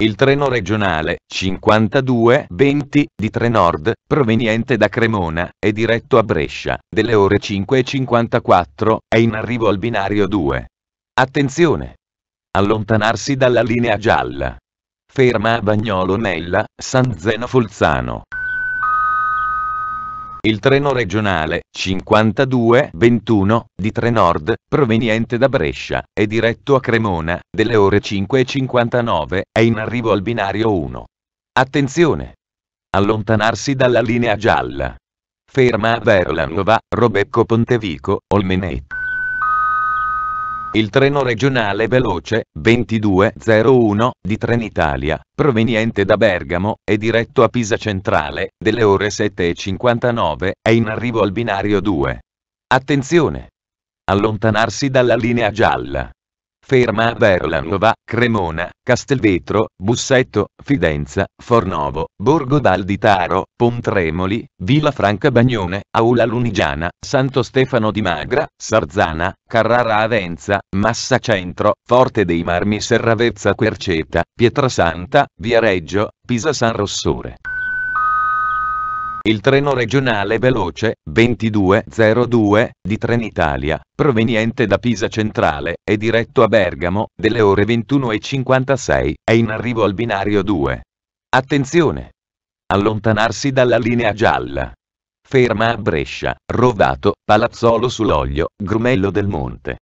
Il treno regionale 5220 di Trenord, proveniente da Cremona, è diretto a Brescia, delle ore 5.54, è in arrivo al binario 2. Attenzione! Allontanarsi dalla linea gialla. Ferma a Bagnolo Nella, San Zeno Folzano. Il treno regionale 52 21 di Trenord, proveniente da Brescia, è diretto a Cremona, delle ore 5.59, è in arrivo al binario 1. Attenzione! Allontanarsi dalla linea gialla. Ferma a Verlanova, Robecco Pontevico, Olmenet. Il treno regionale veloce 2201 di Trenitalia, proveniente da Bergamo e diretto a Pisa Centrale, delle ore 7.59, è in arrivo al binario 2. Attenzione! Allontanarsi dalla linea gialla. Ferma a Berlanova, Cremona, Castelvetro, Bussetto, Fidenza, Fornovo, Borgo Dal di Taro, Pontremoli, Villa Franca Bagnone, Aula Lunigiana, Santo Stefano di Magra, Sarzana, Carrara Avenza, Massa Centro, Forte dei Marmi Serravezza Querceta, Pietrasanta, Viareggio, Pisa San Rossore. Il treno regionale veloce 2202 di Trenitalia, proveniente da Pisa Centrale è diretto a Bergamo, delle ore 21.56, è in arrivo al binario 2. Attenzione! Allontanarsi dalla linea gialla. Ferma a Brescia, Rovato, Palazzolo sull'Oglio, Grumello del Monte.